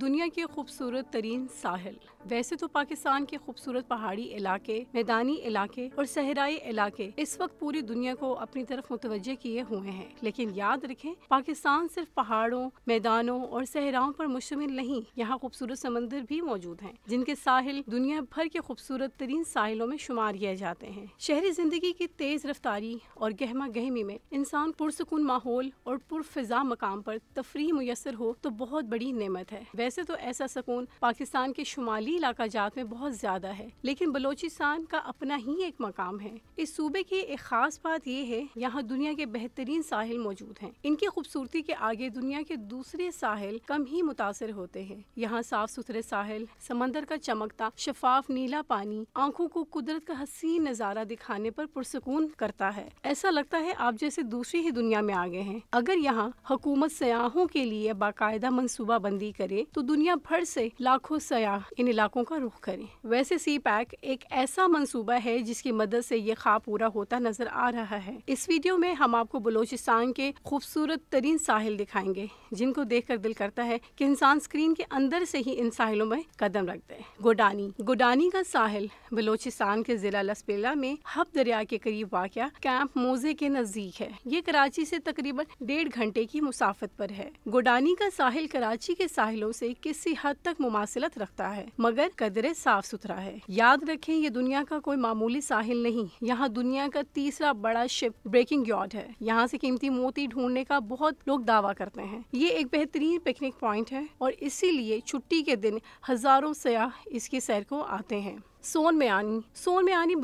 दुनिया के खूबसूरत तरीन साहिल वैसे तो पाकिस्तान के खूबसूरत पहाड़ी इलाके मैदानी इलाके और सहराई इलाके इस वक्त पूरी दुनिया को अपनी तरफ मुतवजह किए हुए हैं लेकिन याद रखें पाकिस्तान सिर्फ पहाड़ों मैदानों और सहराओं पर मुश्तमिल नहीं यहाँ खूबसूरत समंदर भी मौजूद हैं जिनके साहिल दुनिया भर के खूबसूरत तरीन साहिलों में शुमार किए जाते हैं शहरी जिंदगी की तेज रफ्तारी और गहमा गहमी में इंसान पुरसकून माहौल और पुरफिजा मकाम पर तफरी मैसर हो तो बहुत बड़ी नमत है वैसे तो ऐसा सुकून पाकिस्तान के शुमाली इलाका जात में बहुत ज़्यादा है लेकिन बलोचिस्तान का अपना ही एक मकाम है इस सूबे की एक खास बात यह है यहाँ दुनिया के बेहतरीन साहिल मौजूद हैं इनकी खूबसूरती के आगे दुनिया के दूसरे साहिल कम ही मुतासर होते हैं यहाँ साफ सुथरे साहिल समंदर का चमकता शफाफ नीला पानी आंखों को कुदरत का हसीन नज़ारा दिखाने पर पुरसकून करता है ऐसा लगता है आप जैसे दूसरी ही दुनिया में आ गए हैं अगर यहाँ हुकूमत सयाहों के लिए बाकायदा मनसूबा बंदी करे तो दुनिया भर से लाखों सयाह इन इलाकों का रुख करें वैसे सी पैक एक ऐसा मंसूबा है जिसकी मदद से ये खाब पूरा होता नजर आ रहा है इस वीडियो में हम आपको बलोचिस्तान के खूबसूरत तरीन साहिल दिखाएंगे जिनको देख कर दिल करता है की इंसान स्क्रीन के अंदर से ही इन साहिलों में कदम रख दे गोडानी गोडानी का साहिल बलोचिस्तान के जिला लसपेला में हब दरिया के करीब वाक़ कैंप मोजे के नजदीक है ये कराची से तकरीबन डेढ़ घंटे की मुसाफत पर है गोडानी का साहिल कराची के साहिलों से किसी हद तक मुमासिलत रखता है मगर कदरे साफ सुथरा है याद रखें ये दुनिया का कोई मामूली साहिल नहीं यहाँ दुनिया का तीसरा बड़ा शिप ब्रेकिंग यॉर्ड है यहाँ से कीमती मोती ढूंढने का बहुत लोग दावा करते हैं ये एक बेहतरीन पिकनिक पॉइंट है और इसीलिए छुट्टी के दिन हजारों सयाह इसकी सैर को आते हैं सोन में आनी सोन में आनी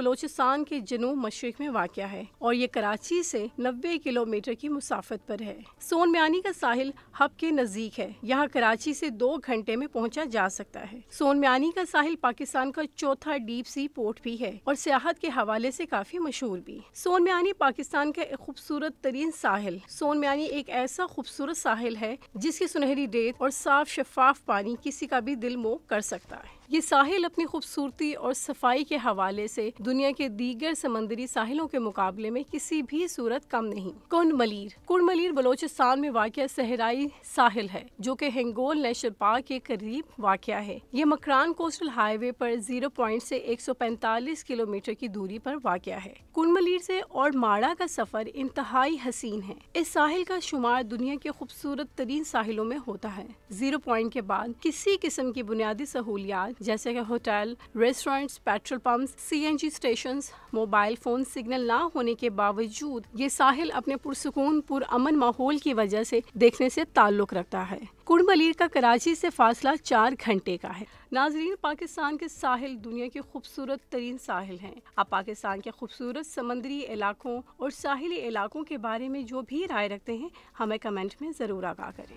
के जनूब मशरक में वाक़ है और ये कराची से 90 किलोमीटर की मुसाफत पर है सोन में आनी का साहिल हब के नज़दीक है यहाँ कराची से दो घंटे में पहुँचा जा सकता है सोन में आनी का साहिल पाकिस्तान का चौथा डीप सी पोर्ट भी है और सियाहत के हवाले से काफ़ी मशहूर भी सोन में आनी पाकिस्तान का एक खूबसूरत तरीन साहिल सोन में आनी एक ऐसा खूबसूरत साहिल है जिसकी सुनहरी रेत और साफ शफाफ पानी किसी का भी दिल मोह कर सकता है ये साहिल अपनी खूबसूरती और सफाई के हवाले से दुनिया के दीगर समंदरी साहिलों के मुकाबले में किसी भी सूरत कम नहीं कुंड मलिर कुंड मलिर बलोचिस्तान में वाक़ सहराई साहिल है जो कि हेंगोल नेशनल पार्क के करीब वाक़ है ये मकरान कोस्टल हाईवे पर जीरो पॉइंट से पैंतालीस किलोमीटर की दूरी पर वाक़ है कुंड मलिर से और माड़ा का सफर इंतहाई हसीन है इस साहिल का शुमार दुनिया के खूबसूरत तरीन साहिलों में होता है जीरो पॉइंट के बाद किसी किस्म की बुनियादी सहूलियात जैसे कि hotel restaurants petrol pumps CNG stations mobile phone signal ना होने के बावजूद ये साहिल अपने पुरसकून अमन माहौल की वजह से देखने से ताल्लुक़ रखता है कुड़मलीर का कराची से फासला चार घंटे का है नाजरीन पाकिस्तान के साहिल दुनिया के खूबसूरत तरीन साहिल हैं आप पाकिस्तान के खूबसूरत समंदरी इलाकों और साहिली इलाकों के बारे में जो भी राय रखते हैं हमें कमेंट में ज़रूर आगाह करें